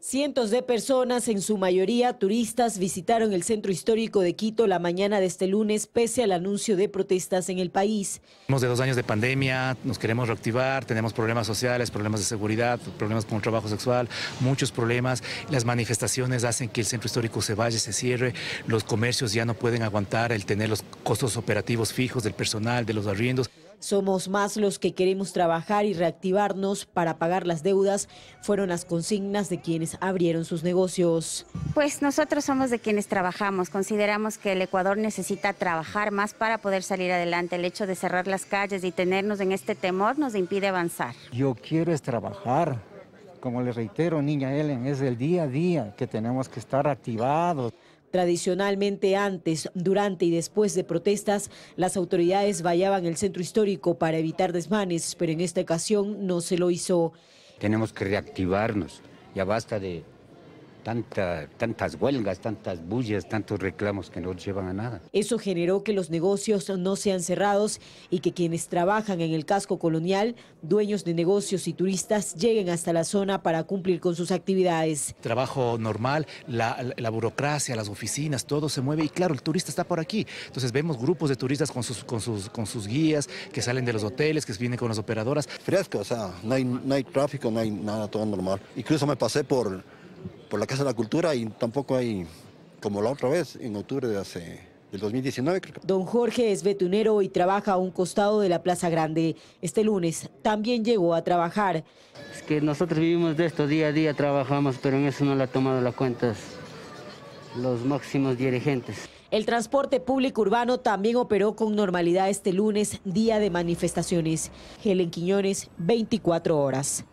Cientos de personas, en su mayoría turistas, visitaron el centro histórico de Quito la mañana de este lunes, pese al anuncio de protestas en el país. Hemos de dos años de pandemia, nos queremos reactivar, tenemos problemas sociales, problemas de seguridad, problemas con el trabajo sexual, muchos problemas. Las manifestaciones hacen que el centro histórico se vaya, se cierre, los comercios ya no pueden aguantar el tener los costos operativos fijos del personal, de los arriendos. Somos más los que queremos trabajar y reactivarnos para pagar las deudas, fueron las consignas de quienes abrieron sus negocios. Pues nosotros somos de quienes trabajamos, consideramos que el Ecuador necesita trabajar más para poder salir adelante. El hecho de cerrar las calles y tenernos en este temor nos impide avanzar. Yo quiero es trabajar. Como les reitero, niña Ellen, es el día a día que tenemos que estar activados. Tradicionalmente antes, durante y después de protestas, las autoridades vallaban el centro histórico para evitar desmanes, pero en esta ocasión no se lo hizo. Tenemos que reactivarnos, ya basta de tantas huelgas, tantas bullas, tantos reclamos que no llevan a nada. Eso generó que los negocios no sean cerrados y que quienes trabajan en el casco colonial, dueños de negocios y turistas, lleguen hasta la zona para cumplir con sus actividades. Trabajo normal, la, burocracia, las oficinas, todo se mueve y claro, el turista está por aquí. Entonces vemos grupos de turistas con sus, con sus, guías que salen de los hoteles, que vienen con las operadoras. Fresco, o sea, no hay tráfico, no hay nada, todo normal. Incluso me pasé por por la Casa de la Cultura y tampoco hay, como la otra vez, en octubre de hace del 2019, Don Jorge es betunero y trabaja a un costado de la Plaza Grande. Este lunes también llegó a trabajar. Es que nosotros vivimos de esto, día a día trabajamos, pero en eso no le han tomado las cuentas los máximos dirigentes. El transporte público urbano también operó con normalidad este lunes, día de manifestaciones. Helen Quiñones, 24 horas.